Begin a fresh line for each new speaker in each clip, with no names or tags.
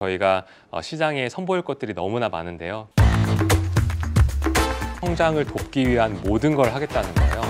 저희가 어, 시장에 선보일 것들이 너무나 많은데요. 성장을 돕기 위한 모든 걸 하겠다는 거예요.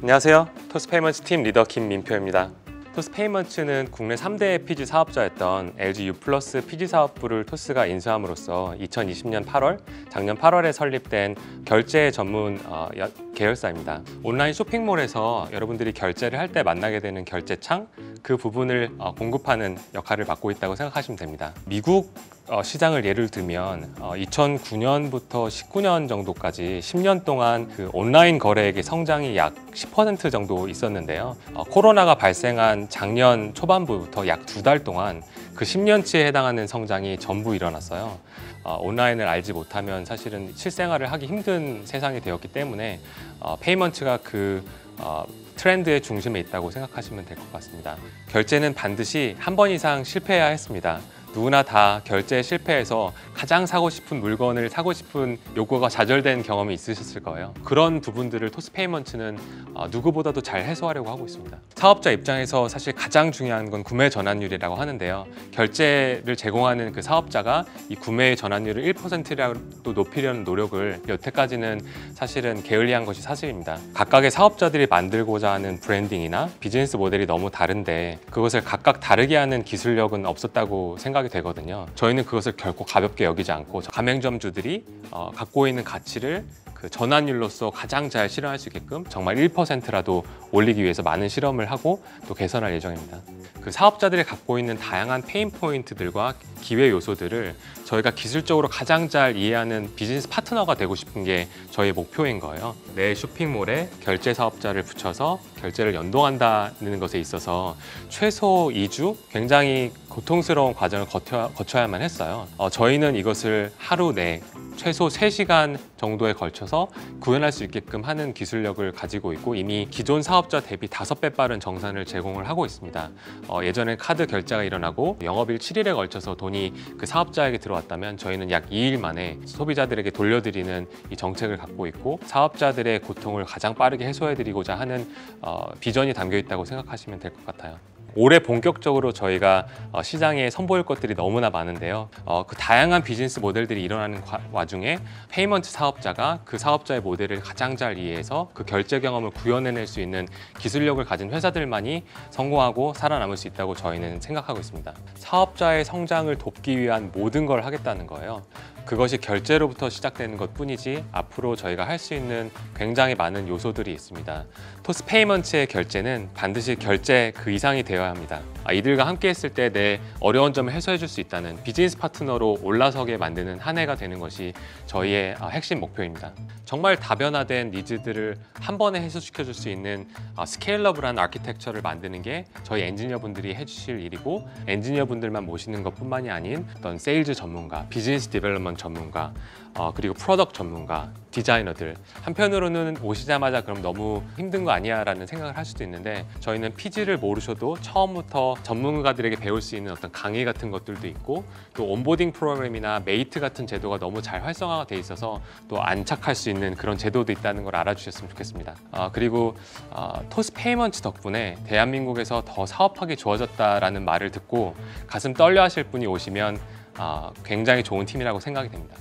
안녕하세요. 토스페이먼츠 팀 리더 김민표입니다. 토스페이먼츠는 국내 3대 PG 사업자였던 LG U 플러스 PG 사업부를 토스가 인수함으로써 2020년 8월, 작년 8월에 설립된 결제 전문 어, 계열사입니다. 온라인 쇼핑몰에서 여러분들이 결제를 할 때 만나게 되는 결제창 그 부분을 어, 공급하는 역할을 맡고 있다고 생각하시면 됩니다. 미국 어, 시장을 예를 들면 2009년부터 어, 19년 정도까지 10년 동안 그 온라인 거래액의 성장이 약 10% 정도 있었는데요. 코로나가 발생한 작년 초반부부터 약 두 달 동안 그 10년치에 해당하는 성장이 전부 일어났어요. 어, 온라인을 알지 못하면 사실은 실생활을 하기 힘든 세상이 되었기 때문에 어, 페이먼트가 그 어, 트렌드의 중심에 있다고 생각하시면 될 것 같습니다. 결제는 반드시 한 번 이상 실패해야 했습니다. 누구나 다결제 실패해서 가장 사고 싶은 물건을 사고 싶은 요구가 좌절된 경험이 있으셨을 거예요. 그런 부분들을 토스페이먼츠는 어, 누구보다도 잘 해소하려고 하고 있습니다. 사업자 입장에서 사실 가장 중요한 건 구매 전환율이라고 하는데요. 결제를 제공하는 그 사업자가 이 구매 전환율을 1%라도 높이려는 노력을 여태까지는 사실은 게을리한 것이 사실입니다. 각각의 사업자들이 만들고자 하는 브랜딩이나 비즈니스 모델이 너무 다른데 그것을 각각 다르게 하는 기술력은 없었다고 생각합니다 생각이 되거든요. 저희는 그것을 결코 가볍게 여기지 않고 가맹점주들이 어, 갖고 있는 가치를 그 전환율로서 가장 잘 실현할 수 있게끔 정말 1%라도 올리기 위해서 많은 실험을 하고 또 개선할 예정입니다. 그 사업자들이 갖고 있는 다양한 페인 포인트들과 기회 요소들을 저희가 기술적으로 가장 잘 이해하는 비즈니스 파트너가 되고 싶은 게 저희 목표인 거예요. 내 쇼핑몰에 결제 사업자를 붙여서 결제를 연동한다는 것에 있어서 최소 2주 굉장히 고통스러운 과정을 거쳐, 야만 했어요. 어, 저희는 이것을 하루 내 최소 3시간 정도에 걸쳐서 구현할 수 있게끔 하는 기술력을 가지고 있고 이미 기존 사업자 대비 5배 빠른 정산을 제공을 하고 있습니다. 어, 예전에 카드 결제가 일어나고 영업일 7일에 걸쳐서 돈이 그 사업자에게 들어왔다면 저희는 약 2일 만에 소비자들에게 돌려드리는 이 정책을 갖고 있고 사업자들의 고통을 가장 빠르게 해소해드리고자 하는 어, 비전이 담겨 있다고 생각하시면 될 것 같아요. 올해 본격적으로 저희가 어, 시장에 선보일 것들이 너무나 많은데요. 어, 그 다양한 비즈니스 모델들이 일어나는 과, 와중에 페이먼트 사업자가 그 사업자의 모델을 가장 잘 이해해서 그 결제 경험을 구현해낼 수 있는 기술력을 가진 회사들만이 성공하고 살아남을 수 있다고 저희는 생각하고 있습니다. 사업자의 성장을 돕기 위한 모든 걸 하겠다는 거예요. 그것이 결제로부터 시작되는 것 뿐이지 앞으로 저희가 할 수 있는 굉장히 많은 요소들이 있습니다. 토스페이먼츠의 결제는 반드시 결제 그 이상이 되어야 있어야 합니다. 아, 이들과 함께 했을 때 내 어려운 점을 해소해 줄 수 있다는 비즈니스 파트너로 올라서게 만드는 한 해가 되는 것이 저희의 아, 핵심 목표입니다. 정말 다변화된 니즈들을 한 번에 해소시켜 줄 수 있는 아, 스케일러블한 아키텍처를 만드는 게 저희 엔지니어분들이 해주실 일이고 엔지니어분들만 모시는 것뿐만이 아닌 어떤 세일즈 전문가, 비즈니스 디벨롭먼 전문가, 어, 그리고 프로덕 전문가, 디자이너들 한편으로는 오시자마자 그럼 너무 힘든 거 아니야 라는 생각을 할 수도 있는데 저희는 피지를 모르셔도 처음부터 전문가들에게 배울 수 있는 어떤 강의 같은 것들도 있고 또 온보딩 프로그램이나 메이트 같은 제도가 너무 잘 활성화가 돼 있어서 또 안착할 수 있는 그런 제도도 있다는 걸 알아주셨으면 좋겠습니다 어, 그리고 어, 토스 페이먼츠 덕분에 대한민국에서 더 사업하기 좋아졌다라는 말을 듣고 가슴 떨려 하실 분이 오시면 어, 굉장히 좋은 팀이라고 생각이 됩니다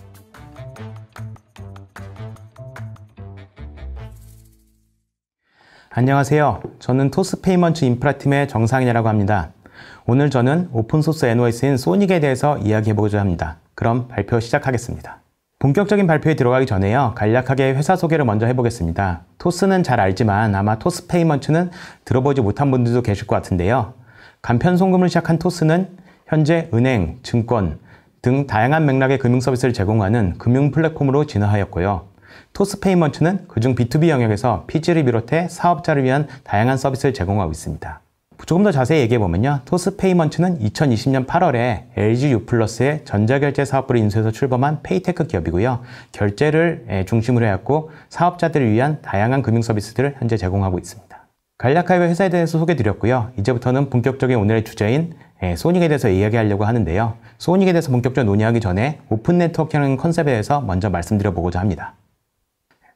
안녕하세요. 저는 토스 페이먼츠 인프라팀의 정상인이라고 합니다. 오늘 저는 오픈소스 NOS인 소닉에 대해서 이야기해보고자 합니다. 그럼 발표 시작하겠습니다. 본격적인 발표에 들어가기 전에요. 간략하게 회사 소개를 먼저 해보겠습니다. 토스는 잘 알지만 아마 토스 페이먼츠는 들어보지 못한 분들도 계실 것 같은데요. 간편 송금을 시작한 토스는 현재 은행, 증권 등 다양한 맥락의 금융 서비스를 제공하는 금융 플랫폼으로 진화하였고요. 토스 페이먼트는 그중 B2B 영역에서 PG를 비롯해 사업자를 위한 다양한 서비스를 제공하고 있습니다. 조금 더 자세히 얘기해보면요. 토스 페이먼트는 2020년 8월에 LG U+의 전자결제 사업부를 인수해서 출범한 페이테크 기업이고요. 결제를 중심으로 해왔고 사업자들을 위한 다양한 금융 서비스들을 현재 제공하고 있습니다. 간략하게 회사에 대해서 소개드렸고요. 이제부터는 본격적인 오늘의 주제인 소닉에 대해서 이야기하려고 하는데요. 소닉에 대해서 본격적으로 논의하기 전에 오픈 네트워킹이 컨셉에 대해서 먼저 말씀드려보고자 합니다.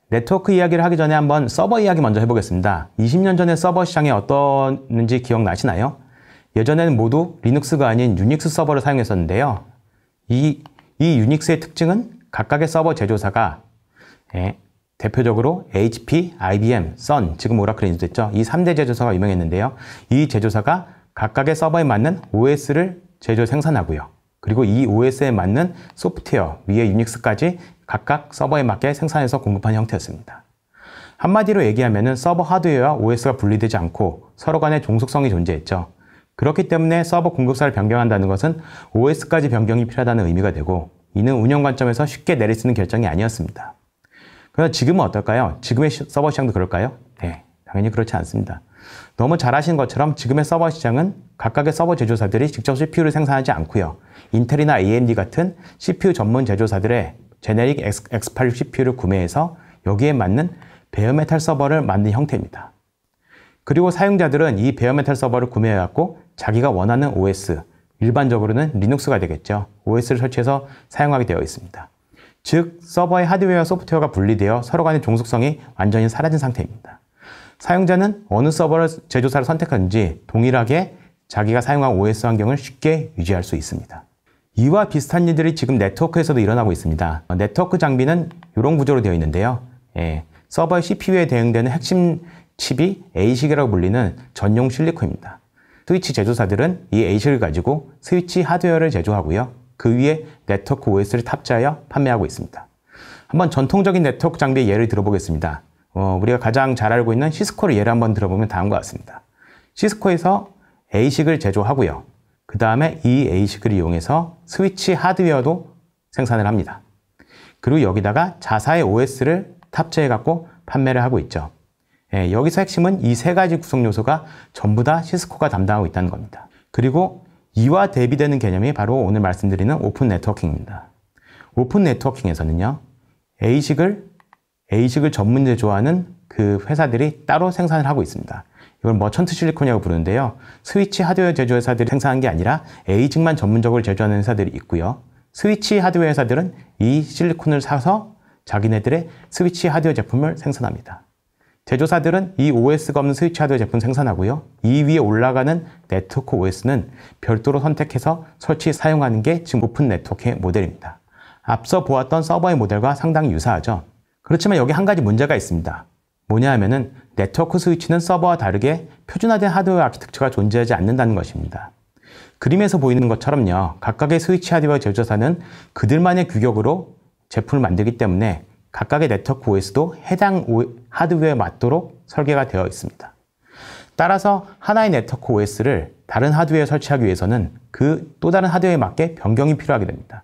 네트워크 이야기를 하기 전에 한번 서버 이야기 먼저 해보겠습니다. 20년 전에 서버 시장이 어떤지 기억나시나요? 예전에는 모두 리눅스가 아닌 유닉스 서버를 사용했었는데요. 이, 이 유닉스의 특징은 각각의 서버 제조사가 예, 대표적으로 HP, IBM, Sun, 지금 오라클이 인됐죠이 3대 제조사가 유명했는데요. 이 제조사가 각각의 서버에 맞는 OS를 제조 생산하고요. 그리고 이 OS에 맞는 소프트웨어 위에 유닉스까지 각각 서버에 맞게 생산해서 공급한 형태였습니다. 한마디로 얘기하면 서버 하드웨어와 OS가 분리되지 않고 서로 간의 종속성이 존재했죠. 그렇기 때문에 서버 공급사를 변경한다는 것은 OS까지 변경이 필요하다는 의미가 되고 이는 운영 관점에서 쉽게 내리쓰는 결정이 아니었습니다. 그러나 지금은 어떨까요? 지금의 서버 시장도 그럴까요? 네, 당연히 그렇지 않습니다. 너무 잘하신 것처럼 지금의 서버 시장은 각각의 서버 제조사들이 직접 CPU를 생산하지 않고요. 인텔이나 AMD 같은 CPU 전문 제조사들의 제네릭 X860P를 구매해서 여기에 맞는 베어메탈 서버를 만든 형태입니다. 그리고 사용자들은 이 베어메탈 서버를 구매해갖고 자기가 원하는 OS, 일반적으로는 리눅스가 되겠죠. OS를 설치해서 사용하게 되어 있습니다. 즉, 서버의 하드웨어와 소프트웨어가 분리되어 서로 간의 종속성이 완전히 사라진 상태입니다. 사용자는 어느 서버를 제조사를 선택하는지 동일하게 자기가 사용한 OS 환경을 쉽게 유지할 수 있습니다. 이와 비슷한 일들이 지금 네트워크에서도 일어나고 있습니다. 어, 네트워크 장비는 이런 구조로 되어 있는데요. 예, 서버의 CPU에 대응되는 핵심 칩이 A식이라고 불리는 전용 실리콘입니다. 스위치 제조사들은 이 A식을 가지고 스위치 하드웨어를 제조하고요. 그 위에 네트워크 OS를 탑재하여 판매하고 있습니다. 한번 전통적인 네트워크 장비의 예를 들어보겠습니다. 어, 우리가 가장 잘 알고 있는 시스코를 예를 한번 들어보면 다음과 같습니다. 시스코에서 A식을 제조하고요. 그 다음에 이 ASIC을 이용해서 스위치 하드웨어도 생산을 합니다. 그리고 여기다가 자사의 OS를 탑재해 갖고 판매를 하고 있죠. 예, 여기서 핵심은 이 세 가지 구성 요소가 전부 다 시스코가 담당하고 있다는 겁니다. 그리고 이와 대비되는 개념이 바로 오늘 말씀드리는 오픈 네트워킹입니다. 오픈 네트워킹에서는요. ASIC을 ASIC을 전문 제조하는 그 회사들이 따로 생산을 하고 있습니다. 이걸 머천트 뭐 실리콘이라고 부르는데요. 스위치 하드웨어 제조회사들이 생산한 게 아니라 에이징만 전문적으로 제조하는 회사들이 있고요. 스위치 하드웨어 회사들은 이 실리콘을 사서 자기네들의 스위치 하드웨어 제품을 생산합니다. 제조사들은 이 OS가 없는 스위치 하드웨어 제품 생산하고요. 이 위에 올라가는 네트워크 OS는 별도로 선택해서 설치 사용하는 게 지금 오픈 네트워크의 모델입니다. 앞서 보았던 서버의 모델과 상당히 유사하죠. 그렇지만 여기 한 가지 문제가 있습니다. 뭐냐 하면은 네트워크 스위치는 서버와 다르게 표준화된 하드웨어 아키텍처가 존재하지 않는다는 것입니다. 그림에서 보이는 것처럼요. 각각의 스위치 하드웨어 제조사는 그들만의 규격으로 제품을 만들기 때문에 각각의 네트워크 OS도 해당 하드웨어에 맞도록 설계가 되어 있습니다. 따라서 하나의 네트워크 OS를 다른 하드웨어에 설치하기 위해서는 그 또 다른 하드웨어에 맞게 변경이 필요하게 됩니다.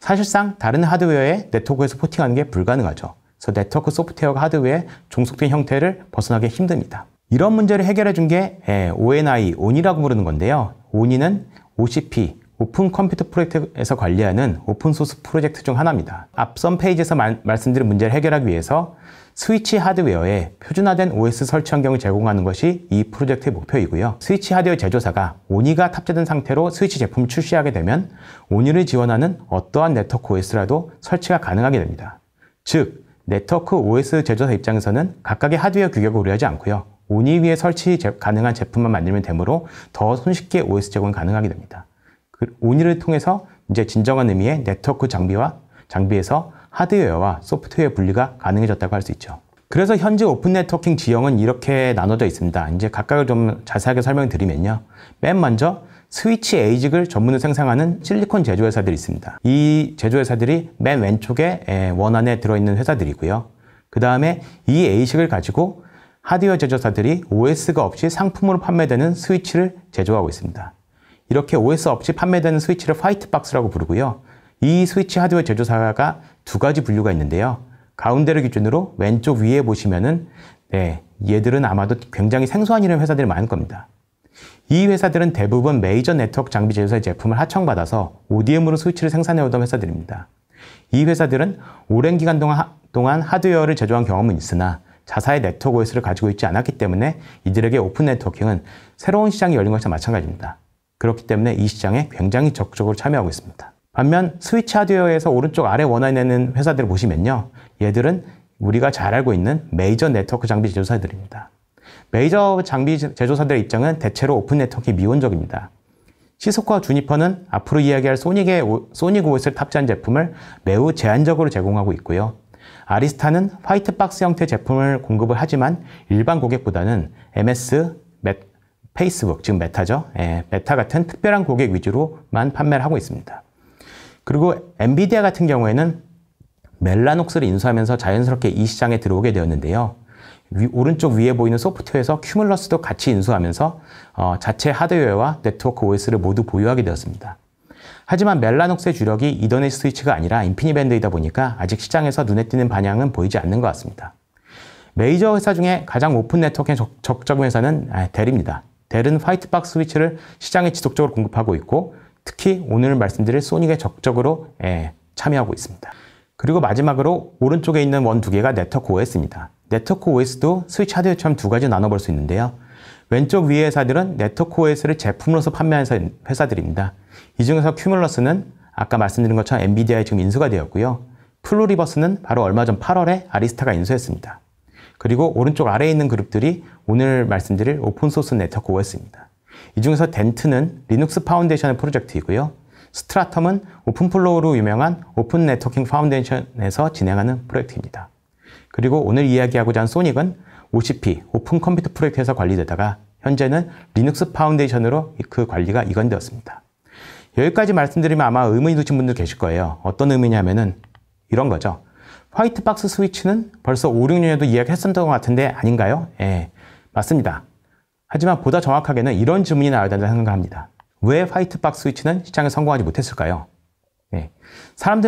사실상 다른 하드웨어에 네트워크에서 포팅하는 게 불가능하죠. 그래서 네트워크 소프트웨어가 하드웨어에 종속된 형태를 벗어나기 힘듭니다. 이런 문제를 해결해 준게 예, ONI, ON이라고 부르는 건데요. ONI는 OCP, 오픈 컴퓨터 프로젝트에서 관리하는 오픈소스 프로젝트 중 하나입니다. 앞선 페이지에서 말, 말씀드린 문제를 해결하기 위해서 스위치 하드웨어에 표준화된 OS 설치 환경을 제공하는 것이 이 프로젝트의 목표이고요. 스위치 하드웨어 제조사가 오니가 탑재된 상태로 스위치 제품을 출시하게 되면 오니를 지원하는 어떠한 네트워크 OS라도 설치가 가능하게 됩니다. 즉, 네트워크 OS 제조사 입장에서는 각각의 하드웨어 규격을 우려하지 않고요. 온이 위에 설치 가능한 제품만 만들면 되므로 더 손쉽게 OS 제공이 가능하게 됩니다. 그 온이를 통해서 이제 진정한 의미의 네트워크 장비와 장비에서 하드웨어와 소프트웨어 분리가 가능해졌다고 할 수 있죠. 그래서 현재 오픈 네트워킹 지형은 이렇게 나눠져 있습니다. 이제 각각을 좀 자세하게 설명드리면요. 맨 먼저 스위치 에이직을 전문으로 생산하는 실리콘 제조회사들이 있습니다. 이 제조회사들이 맨 왼쪽에 원안에 들어있는 회사들이고요. 그 다음에 이 에이식을 가지고 하드웨어 제조사들이 OS가 없이 상품으로 판매되는 스위치를 제조하고 있습니다. 이렇게 OS 없이 판매되는 스위치를 화이트박스라고 부르고요. 이 스위치 하드웨어 제조사가 두 가지 분류가 있는데요. 가운데를 기준으로 왼쪽 위에 보시면은 네, 얘들은 아마도 굉장히 생소한 이름 회사들이 많을 겁니다. 이 회사들은 대부분 메이저 네트워크 장비 제조사의 제품을 하청받아서 ODM으로 스위치를 생산해오던 회사들입니다. 이 회사들은 오랜 기간 동안, 하, 드웨어를 제조한 경험은 있으나 자사의 네트워크 OS를 가지고 있지 않았기 때문에 이들에게 오픈 네트워킹은 새로운 시장이 열린 것과 마찬가지입니다. 그렇기 때문에 이 시장에 굉장히 적극적으로 참여하고 있습니다. 반면 스위치 하드웨어에서 오른쪽 아래 원안에는 회사들을 보시면요. 얘들은 우리가 잘 알고 있는 메이저 네트워크 장비 제조사들입니다. 메이저 장비 제조사들의 입장은 대체로 오픈 네트워크 미온적입니다. 시소코와 주니퍼는 앞으로 이야기할 소닉의 오, 소닉 OS를 탑재한 제품을 매우 제한적으로 제공하고 있고요. 아리스타는 화이트박스 형태 제품을 공급을 하지만 일반 고객보다는 MS, 메, 페이스북, 즉 메타죠. 예, 메타 같은 특별한 고객 위주로만 판매를 하고 있습니다. 그리고 엔비디아 같은 경우에는 멜라녹스를 인수하면서 자연스럽게 이 시장에 들어오게 되었는데요. 위, 오른쪽 위에 보이는 소프트웨어에서 큐뮬러스도 같이 인수하면서 어, 자체 하드웨어와 네트워크 OS를 모두 보유하게 되었습니다. 하지만 멜라녹스의 주력이 이더넷 스위치가 아니라 인피니밴드이다 보니까 아직 시장에서 눈에 띄는 반향은 보이지 않는 것 같습니다. 메이저 회사 중에 가장 오픈 네트워크에 적, 정 회사는 아, 델입니다. 델은 화이트박스 스위치를 시장에 지속적으로 공급하고 있고 특히 오늘 말씀드릴 소닉에 적극적으로 예, 참여하고 있습니다. 그리고 마지막으로 오른쪽에 있는 원 두 개가 네트워크 OS입니다. 네트워크 OS도 스위치 하드웨어처럼 두 가지 로 나눠볼 수 있는데요. 왼쪽 위의 회사들은 네트워크 OS를 제품으로서 판매하는 회사들입니다. 이 중에서 큐뮬러스는 아까 말씀드린 것처럼 엔비디아에 지금 인수가 되었고요. 플로리버스는 바로 얼마 전 8월에 아리스타가 인수했습니다. 그리고 오른쪽 아래에 있는 그룹들이 오늘 말씀드릴 오픈소스 네트워크 OS입니다. 이 중에서 덴트는 리눅스 파운데이션의 프로젝트이고요. 스트라텀은 오픈플로우로 유명한 오픈 네트워킹 파운데이션에서 진행하는 프로젝트입니다. 그리고 오늘 이야기하고자 한 소닉은 OCP, 오픈 컴퓨터 프로젝트에서 관리되다가 현재는 리눅스 파운데이션으로 그 관리가 이관되었습니다. 여기까지 말씀드리면 아마 의문이 드신 분들 계실 거예요. 어떤 의미냐면은 이런 거죠. 화이트박스 스위치는 벌써 5, 6년에도 이야기했었던 것 같은데 아닌가요? 예, 맞습니다. 하지만 보다 정확하게는 이런 질문이 나와야 된다고 생각합니다. 왜 화이트박스 스위치는 시장에 성공하지 못했을까요? 예,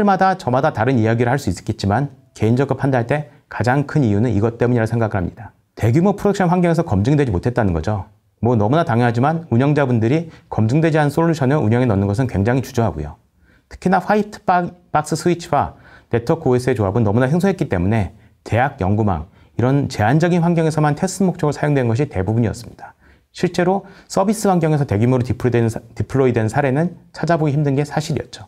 사람들마다 저마다 다른 이야기를 할 수 있겠지만 개인적으로 판단할 때 가장 큰 이유는 이것 때문이라 고 생각을 합니다. 대규모 프로덕션 환경에서 검증되지 못했다는 거죠. 뭐 너무나 당연하지만 운영자분들이 검증되지 않은 솔루션을 운영에 넣는 것은 굉장히 주저하고요. 특히나 화이트 박스 스위치와 네트워크 OS의 조합은 너무나 생소했기 때문에 대학 연구망, 이런 제한적인 환경에서만 테스트 목적으로 사용된 것이 대부분이었습니다. 실제로 서비스 환경에서 대규모로 디플로이된 사례는 찾아보기 힘든 게 사실이었죠.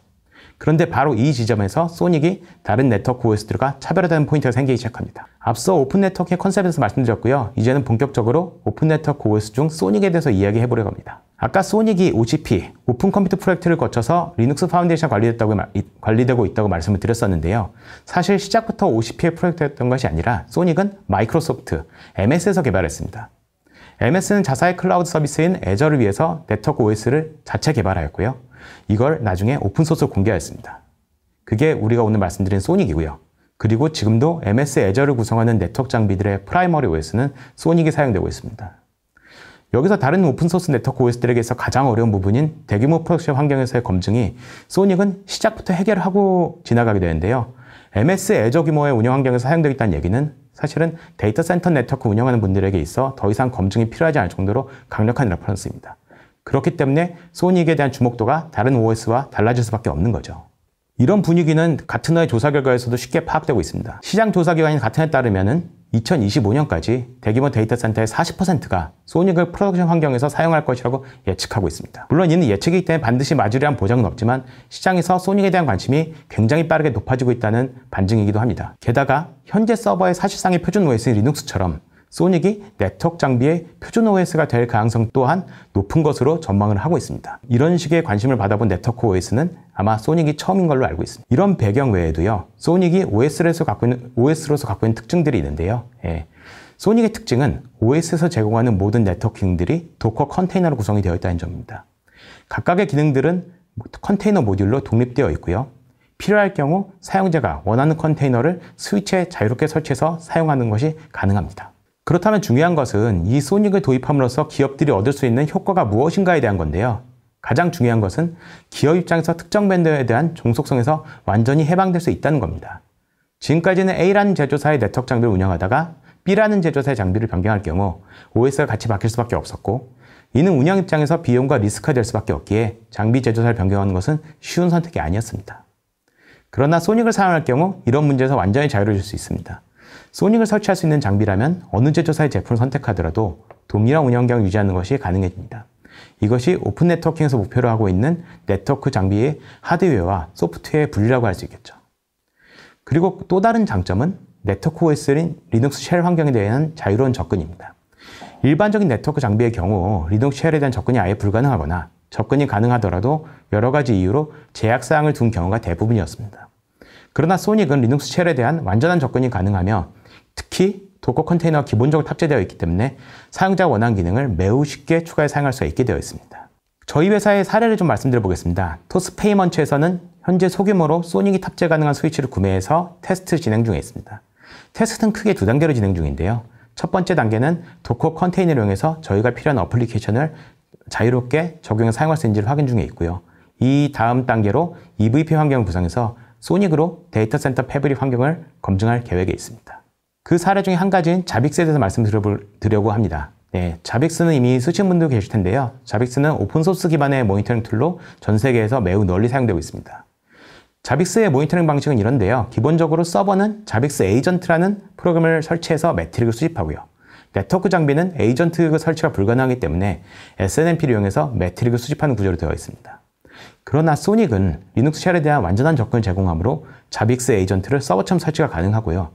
그런데 바로 이 지점에서 소닉이 다른 네트워크 OS들과 차별화되는 포인트가 생기기 시작합니다. 앞서 오픈 네트워크의 컨셉에서 말씀드렸고요. 이제는 본격적으로 오픈 네트워크 OS 중 소닉에 대해서 이야기해보려고 합니다. 아까 소닉이 OCP, 오픈 컴퓨터 프로젝트를 거쳐서 리눅스 파운데이션 관리됐다고, 관리되고 있다고 말씀을 드렸었는데요. 사실 시작부터 OCP의 프로젝트였던 것이 아니라 소닉은 마이크로소프트, MS에서 개발했습니다. MS는 자사의 클라우드 서비스인 애저를 위해서 네트워크 OS를 자체 개발하였고요. 이걸 나중에 오픈소스로 공개하였습니다. 그게 우리가 오늘 말씀드린 소닉이고요. 그리고 지금도 MS 애저를 구성하는 네트워크 장비들의 프라이머리 OS는 소닉이 사용되고 있습니다. 여기서 다른 오픈소스 네트워크 OS들에게서 가장 어려운 부분인 대규모 프로덕션 환경에서의 검증이 소닉은 시작부터 해결하고 지나가게 되는데요. MS 애저 규모의 운영 환경에서 사용되고있다는 얘기는 사실은 데이터 센터 네트워크 운영하는 분들에게 있어 더 이상 검증이 필요하지 않을 정도로 강력한 레퍼런스입니다. 그렇기 때문에 소닉에 대한 주목도가 다른 OS와 달라질 수밖에 없는 거죠. 이런 분위기는 같은 해 조사 결과에서도 쉽게 파악되고 있습니다. 시장 조사 기관인 같은 해 따르면 2025년까지 대규모 데이터 센터의 40%가 소닉을 프로덕션 환경에서 사용할 것이라고 예측하고 있습니다. 물론 이는 예측이기 때문에 반드시 맞으리란 보장은 없지만 시장에서 소닉에 대한 관심이 굉장히 빠르게 높아지고 있다는 반증이기도 합니다. 게다가 현재 서버의 사실상의 표준 OS인 리눅스처럼 소닉이 네트워크 장비의 표준 OS가 될 가능성 또한 높은 것으로 전망을 하고 있습니다. 이런 식의 관심을 받아본 네트워크 OS는 아마 소닉이 처음인 걸로 알고 있습니다. 이런 배경 외에도요, 소닉이 OS로서 갖고 있는, OS로서 갖고 있는 특징들이 있는데요. 예. 소닉의 특징은 OS에서 제공하는 모든 네트워크 기능들이 도커 컨테이너로 구성이 되어 있다는 점입니다. 각각의 기능들은 컨테이너 모듈로 독립되어 있고요. 필요할 경우 사용자가 원하는 컨테이너를 스위치에 자유롭게 설치해서 사용하는 것이 가능합니다. 그렇다면 중요한 것은 이 소닉을 도입함으로써 기업들이 얻을 수 있는 효과가 무엇인가에 대한 건데요. 가장 중요한 것은 기업 입장에서 특정 밴드에 대한 종속성에서 완전히 해방될 수 있다는 겁니다. 지금까지는 A라는 제조사의 네트워크 장비를 운영하다가 B라는 제조사의 장비를 변경할 경우 OS가 같이 바뀔 수밖에 없었고 이는 운영 입장에서 비용과 리스크가 될 수밖에 없기에 장비 제조사를 변경하는 것은 쉬운 선택이 아니었습니다. 그러나 소닉을 사용할 경우 이런 문제에서 완전히 자유로워질 수 있습니다. 소닉을 설치할 수 있는 장비라면 어느 제조사의 제품을 선택하더라도 동일한 운영경 유지하는 것이 가능해집니다. 이것이 오픈 네트워킹에서 목표로 하고 있는 네트워크 장비의 하드웨어와 소프트웨어의 분리라고 할 수 있겠죠. 그리고 또 다른 장점은 네트워크 OS인 리눅스 쉘 환경에 대한 자유로운 접근입니다. 일반적인 네트워크 장비의 경우 리눅스 쉘에 대한 접근이 아예 불가능하거나 접근이 가능하더라도 여러 가지 이유로 제약사항을 둔 경우가 대부분이었습니다. 그러나 소닉은 그 리눅스 쉘에 대한 완전한 접근이 가능하며 특히 도커 컨테이너가 기본적으로 탑재되어 있기 때문에 사용자 원한 기능을 매우 쉽게 추가해 사용할 수가 있게 되어 있습니다. 저희 회사의 사례를 좀 말씀드려 보겠습니다. 토스 페이먼츠에서는 현재 소규모로 소닉이 탑재 가능한 스위치를 구매해서 테스트 진행 중에 있습니다. 테스트는 크게 두 단계로 진행 중인데요. 첫 번째 단계는 도커 컨테이너를 이용해서 저희가 필요한 어플리케이션을 자유롭게 적용해 사용할 수 있는지를 확인 중에 있고요. 이 다음 단계로 EVP 환경을 구성해서 소닉으로 데이터 센터 패브릭 환경을 검증할 계획에 있습니다. 그 사례 중에 한가지인 자빅스에 대해서 말씀드려고 합니다. 네, 자빅스는 이미 쓰신 분도 계실 텐데요. 자빅스는 오픈소스 기반의 모니터링 툴로 전 세계에서 매우 널리 사용되고 있습니다. 자빅스의 모니터링 방식은 이런데요. 기본적으로 서버는 자빅스 에이전트라는 프로그램을 설치해서 매트릭을 수집하고요. 네트워크 장비는 에이전트 그 설치가 불가능하기 때문에 SNMP를 이용해서 매트릭을 수집하는 구조로 되어 있습니다. 그러나 소닉은 리눅스 쉘에 대한 완전한 접근을 제공하므로 자빅스 에이전트를 서버 처럼 설치가 가능하고요.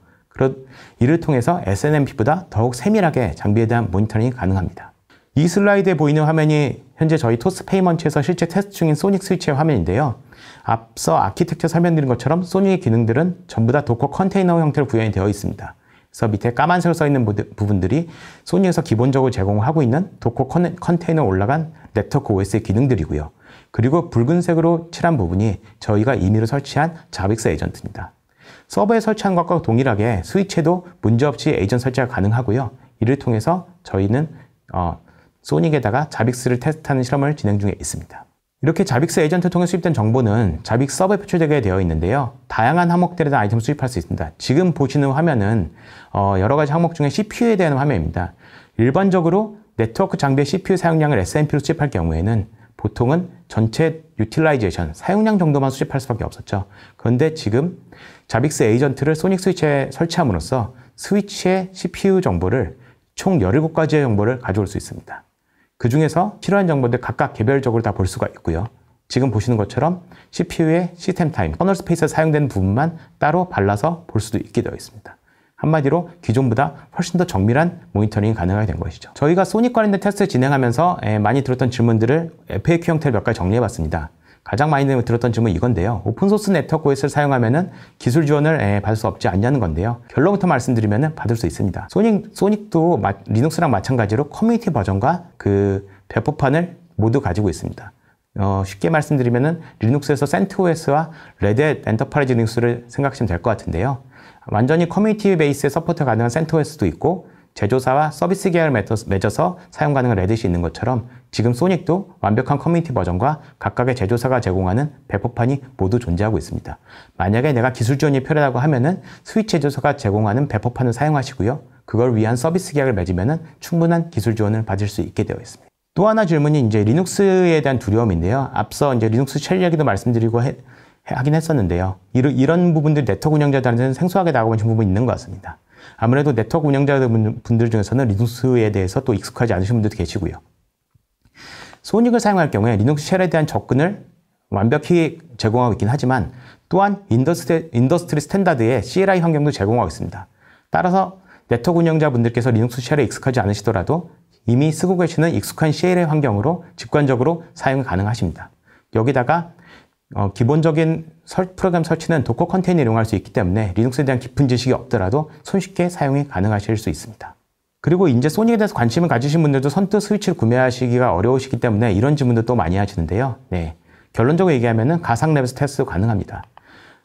이를 통해서 SNMP보다 더욱 세밀하게 장비에 대한 모니터링이 가능합니다. 이 슬라이드에 보이는 화면이 현재 저희 토스 페이먼트에서 실제 테스트 중인 소닉 스위치의 화면인데요. 앞서 아키텍처 설명드린 것처럼 소닉의 기능들은 전부 다 도커 컨테이너 형태로 구현이 되어 있습니다. 그래서 밑에 까만색으로 써있는 부분들이 소닉에서 기본적으로 제공하고 있는 도커 컨테이너 올라간 네트워크 OS의 기능들이고요. 그리고 붉은색으로 칠한 부분이 저희가 임의로 설치한 자빅스 에이전트입니다. 서버에 설치한 것과 동일하게 스위치에도 문제없이 에이전 설치가 가능하고요. 이를 통해서 저희는 어, 소닉에다가 자빅스를 테스트하는 실험을 진행 중에 있습니다. 이렇게 자빅스 에이전트 통해 수입된 정보는 자빅스 서버에 표출되게 되어 있는데요. 다양한 항목들에 대한 아이템을 수입할수 있습니다. 지금 보시는 화면은 어, 여러 가지 항목 중에 CPU에 대한 화면입니다. 일반적으로 네트워크 장비의 CPU 사용량을 SMP로 수집할 경우에는 보통은 전체 유틸라이제이션, 사용량 정도만 수집할 수밖에 없었죠. 그런데 지금 자빅스 에이전트를 소닉 스위치에 설치함으로써 스위치의 CPU 정보를 총 17가지의 정보를 가져올 수 있습니다. 그 중에서 필요한 정보들 각각 개별적으로 다 볼 수가 있고요. 지금 보시는 것처럼 CPU의 시스템 타임, 터널 스페이스에 사용되는 부분만 따로 발라서 볼 수도 있게 되어 있습니다. 한마디로 기존보다 훨씬 더 정밀한 모니터링이 가능하게 된 것이죠. 저희가 소닉 관련된 테스트 진행하면서 많이 들었던 질문들을 FAQ 형태로 몇 가지 정리해봤습니다. 가장 많이 들었던 질문이 이건데요. 오픈소스 네트워크 OS를 사용하면 기술 지원을 받을 수 없지 않냐는 건데요. 결론부터 말씀드리면 받을 수 있습니다. 소닉, 소닉도 마, 리눅스랑 마찬가지로 커뮤니티 버전과 그 배포판을 모두 가지고 있습니다. 어, 쉽게 말씀드리면 리눅스에서 센트OS와 레드 엔터프라이즈 리눅스를 생각하시면 될 것 같은데요. 완전히 커뮤니티 베이스에 서포트 가능한 센터 n t 도 있고 제조사와 서비스 계약을 맺어서 사용 가능한 레딧이 있는 것처럼 지금 소닉도 완벽한 커뮤니티 버전과 각각의 제조사가 제공하는 배포판이 모두 존재하고 있습니다. 만약에 내가 기술 지원이 필요하다고 하면은 스위치 제조사가 제공하는 배포판을 사용하시고요. 그걸 위한 서비스 계약을 맺으면은 충분한 기술 지원을 받을 수 있게 되어 있습니다. 또 하나 질문이 이제 리눅스에 대한 두려움인데요. 앞서 이제 리눅스 첼 이야기도 말씀드리고 해, 하긴 했었는데요. 이런, 이런 부분들 네트워크 운영자들한테는 생소하게 나오고 있는 부분이 있는 것 같습니다. 아무래도 네트워크 운영자분들 중에서는 리눅스에 대해서 또 익숙하지 않으신 분들도 계시고요. 소닉을 사용할 경우에 리눅스 쉘에 대한 접근을 완벽히 제공하고 있긴 하지만 또한 인더스트리, 인더스트리 스탠다드의 CLI 환경도 제공하고 있습니다. 따라서 네트워크 운영자분들께서 리눅스 쉘에 익숙하지 않으시더라도 이미 쓰고 계시는 익숙한 CLI 환경으로 직관적으로 사용 이 가능하십니다. 여기다가 어, 기본적인 설, 프로그램 설치는 도커 컨테이너 이용할 수 있기 때문에 리눅스에 대한 깊은 지식이 없더라도 손쉽게 사용이 가능하실 수 있습니다. 그리고 이제 소닉에 대해서 관심을 가지신 분들도 선뜻 스위치를 구매하시기가 어려우시기 때문에 이런 질문도 또 많이 하시는데요. 네. 결론적으로 얘기하면 가상 랩에서 테스트 가능합니다.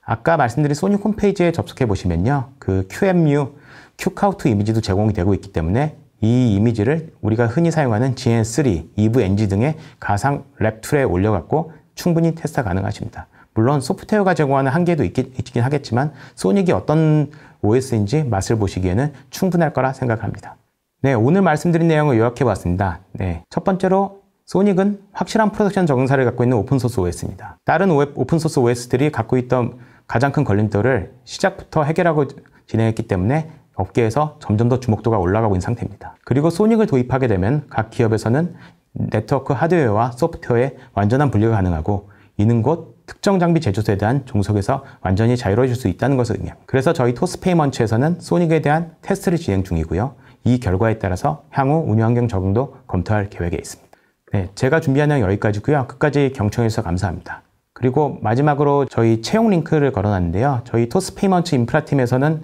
아까 말씀드린 소닉 홈페이지에 접속해 보시면요. 그 QMU, Q카우트 이미지도 제공이 되고 있기 때문에 이 이미지를 우리가 흔히 사용하는 GN3, EVNG 등의 가상 랩툴에 올려갖고 충분히 테스트가 능하십니다 물론 소프트웨어가 제공하는 한계도 있긴 하겠지만 소닉이 어떤 OS인지 맛을 보시기에는 충분할 거라 생각합니다. 네, 오늘 말씀드린 내용을 요약해봤습니다. 네, 첫 번째로 소닉은 확실한 프로덕션 적응사를 갖고 있는 오픈소스 OS입니다. 다른 오픈소스 OS들이 갖고 있던 가장 큰 걸림돌을 시작부터 해결하고 진행했기 때문에 업계에서 점점 더 주목도가 올라가고 있는 상태입니다. 그리고 소닉을 도입하게 되면 각 기업에서는 네트워크 하드웨어와 소프트웨어의 완전한 분리가 가능하고 이는 곧 특정 장비 제조소에 대한 종속에서 완전히 자유로워질 수 있다는 것을 의미합니다. 그래서 저희 토스페이먼츠에서는 소닉에 대한 테스트를 진행 중이고요. 이 결과에 따라서 향후 운영환경 적응도 검토할 계획에 있습니다. 네, 제가 준비한 내용 여기까지고요. 끝까지 경청해주셔서 감사합니다. 그리고 마지막으로 저희 채용 링크를 걸어놨는데요. 저희 토스페이먼츠 인프라팀에서는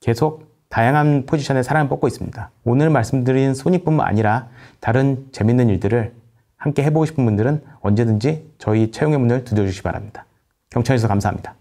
계속 다양한 포지션의 사람을 뽑고 있습니다. 오늘 말씀드린 소닉뿐만 아니라 다른 재밌는 일들을 함께 해보고 싶은 분들은 언제든지 저희 채용의 문을 두드려 주시기 바랍니다. 경청해주셔서 감사합니다.